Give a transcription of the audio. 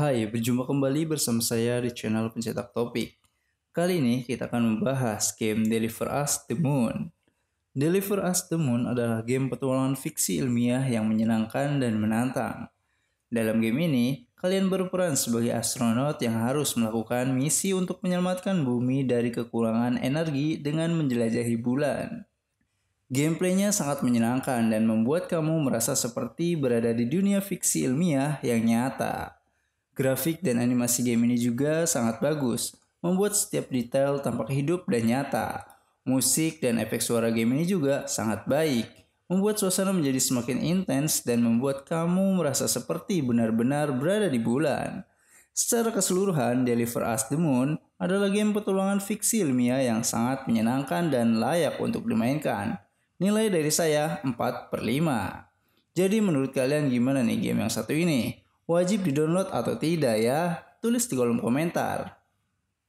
Hai, berjumpa kembali bersama saya di channel Pencetak Topik. Kali ini kita akan membahas game Deliver Us the Moon. Deliver Us the Moon adalah game petualangan fiksi ilmiah yang menyenangkan dan menantang. Dalam game ini, kalian berperan sebagai astronot yang harus melakukan misi untuk menyelamatkan bumi dari kekurangan energi dengan menjelajahi bulan. Gameplaynya sangat menyenangkan dan membuat kamu merasa seperti berada di dunia fiksi ilmiah yang nyata. Grafik dan animasi game ini juga sangat bagus, membuat setiap detail tampak hidup dan nyata. Musik dan efek suara game ini juga sangat baik, membuat suasana menjadi semakin intens dan membuat kamu merasa seperti benar-benar berada di bulan. Secara keseluruhan, Deliver Us the Moon adalah game petualangan fiksi ilmiah yang sangat menyenangkan dan layak untuk dimainkan. Nilai dari saya 4 per 5. Jadi menurut kalian gimana nih game yang satu ini? Wajib didownload atau tidak ya? Tulis di kolom komentar.